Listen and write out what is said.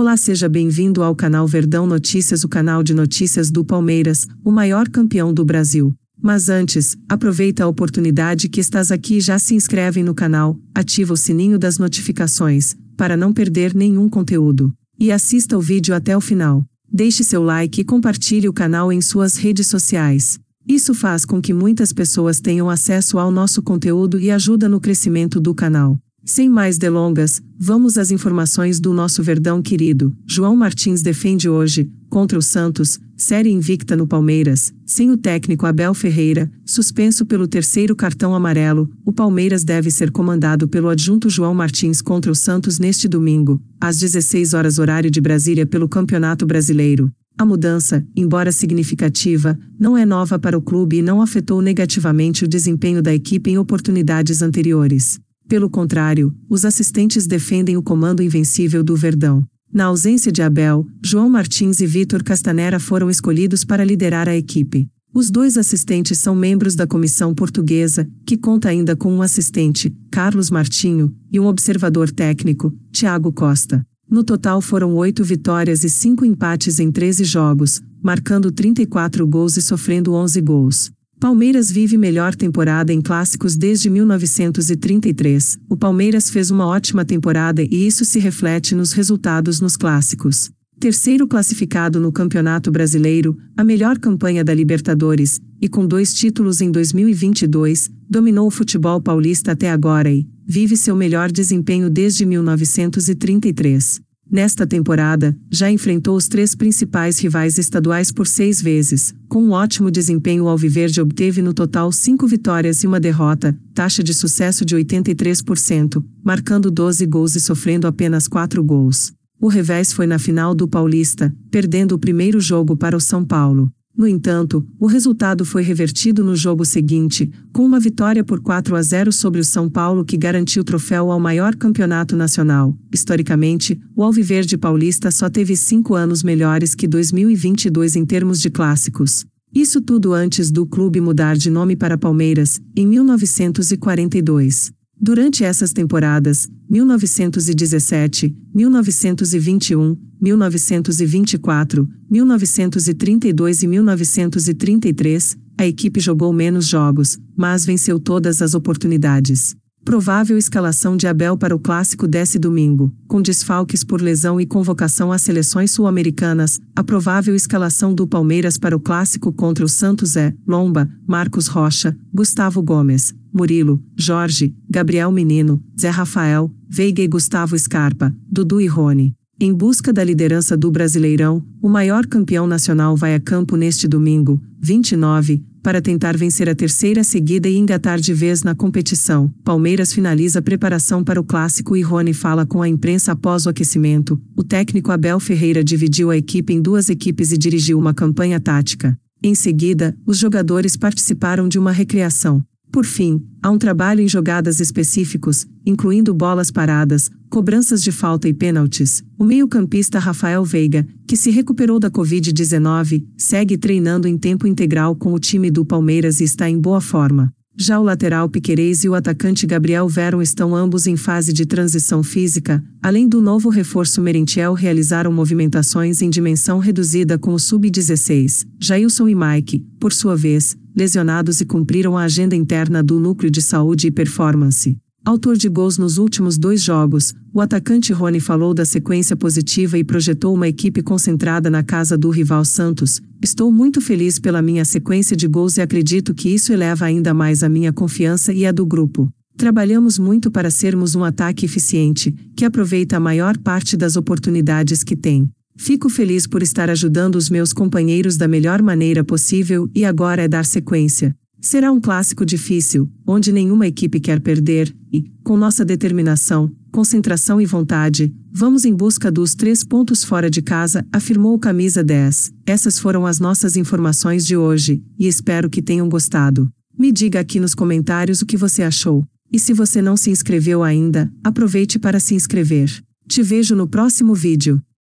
Olá, seja bem-vindo ao canal Verdão Notícias, o canal de notícias do Palmeiras, o maior campeão do Brasil. Mas antes, aproveita a oportunidade que estás aqui e já se inscreve no canal, ativa o sininho das notificações, para não perder nenhum conteúdo. E assista o vídeo até o final. Deixe seu like e compartilhe o canal em suas redes sociais. Isso faz com que muitas pessoas tenham acesso ao nosso conteúdo e ajuda no crescimento do canal. Sem mais delongas, vamos às informações do nosso verdão querido. João Martins defende hoje, contra o Santos, série invicta no Palmeiras, sem o técnico Abel Ferreira, suspenso pelo terceiro cartão amarelo. O Palmeiras deve ser comandado pelo adjunto João Martins contra o Santos neste domingo, às 16 horas horário de Brasília pelo Campeonato Brasileiro. A mudança, embora significativa, não é nova para o clube e não afetou negativamente o desempenho da equipe em oportunidades anteriores. Pelo contrário, os assistentes defendem o comando invencível do Verdão. Na ausência de Abel, João Martins e Vitor Castanera foram escolhidos para liderar a equipe. Os dois assistentes são membros da comissão portuguesa, que conta ainda com um assistente, Carlos Martinho, e um observador técnico, Tiago Costa. No total foram oito vitórias e cinco empates em 13 jogos, marcando 34 gols e sofrendo 11 gols. Palmeiras vive melhor temporada em clássicos desde 1933. O Palmeiras fez uma ótima temporada e isso se reflete nos resultados nos clássicos. Terceiro classificado no Campeonato Brasileiro, a melhor campanha da Libertadores, e com dois títulos em 2022, dominou o futebol paulista até agora e vive seu melhor desempenho desde 1933. Nesta temporada, já enfrentou os três principais rivais estaduais por seis vezes. Com um ótimo desempenho, o Alviverde obteve no total cinco vitórias e uma derrota, taxa de sucesso de 83%, marcando 12 gols e sofrendo apenas quatro gols. O revés foi na final do Paulista, perdendo o primeiro jogo para o São Paulo. No entanto, o resultado foi revertido no jogo seguinte, com uma vitória por 4 a 0 sobre o São Paulo que garantiu o troféu ao maior campeonato nacional. Historicamente, o Alviverde Paulista só teve cinco anos melhores que 2022 em termos de clássicos. Isso tudo antes do clube mudar de nome para Palmeiras, em 1942. Durante essas temporadas, 1917, 1921, 1924, 1932 e 1933, a equipe jogou menos jogos, mas venceu todas as oportunidades. Provável escalação de Abel para o clássico desse domingo, com desfalques por lesão e convocação às seleções sul-americanas. A provável escalação do Palmeiras para o clássico contra o Santos é: Lomba, Marcos Rocha, Gustavo Gomes, Murilo, Jorge, Gabriel Menino, Zé Rafael, Veiga e Gustavo Scarpa, Dudu e Rony. Em busca da liderança do Brasileirão, o maior campeão nacional vai a campo neste domingo, 29, para tentar vencer a terceira seguida e engatar de vez na competição. Palmeiras finaliza a preparação para o clássico e Rony fala com a imprensa após o aquecimento. O técnico Abel Ferreira dividiu a equipe em duas equipes e dirigiu uma campanha tática. Em seguida, os jogadores participaram de uma recreação. Por fim, há um trabalho em jogadas específicos, incluindo bolas paradas, cobranças de falta e pênaltis. O meio-campista Rafael Veiga, que se recuperou da Covid-19, segue treinando em tempo integral com o time do Palmeiras e está em boa forma. Já o lateral Piquerez e o atacante Gabriel Vero estão ambos em fase de transição física, além do novo reforço Merentiel realizaram movimentações em dimensão reduzida com o Sub-16, Jailson e Mike, por sua vez, lesionados e cumpriram a agenda interna do Núcleo de Saúde e Performance autor de gols nos últimos dois jogos, o atacante Rony falou da sequência positiva e projetou uma equipe concentrada na casa do rival Santos. Estou muito feliz pela minha sequência de gols e acredito que isso eleva ainda mais a minha confiança e a do grupo. Trabalhamos muito para sermos um ataque eficiente, que aproveita a maior parte das oportunidades que tem. Fico feliz por estar ajudando os meus companheiros da melhor maneira possível e agora é dar sequência. Será um clássico difícil, onde nenhuma equipe quer perder, e, com nossa determinação, concentração e vontade, vamos em busca dos três pontos fora de casa, afirmou o Camisa 10. Essas foram as nossas informações de hoje, e espero que tenham gostado. Me diga aqui nos comentários o que você achou. E se você não se inscreveu ainda, aproveite para se inscrever. Te vejo no próximo vídeo.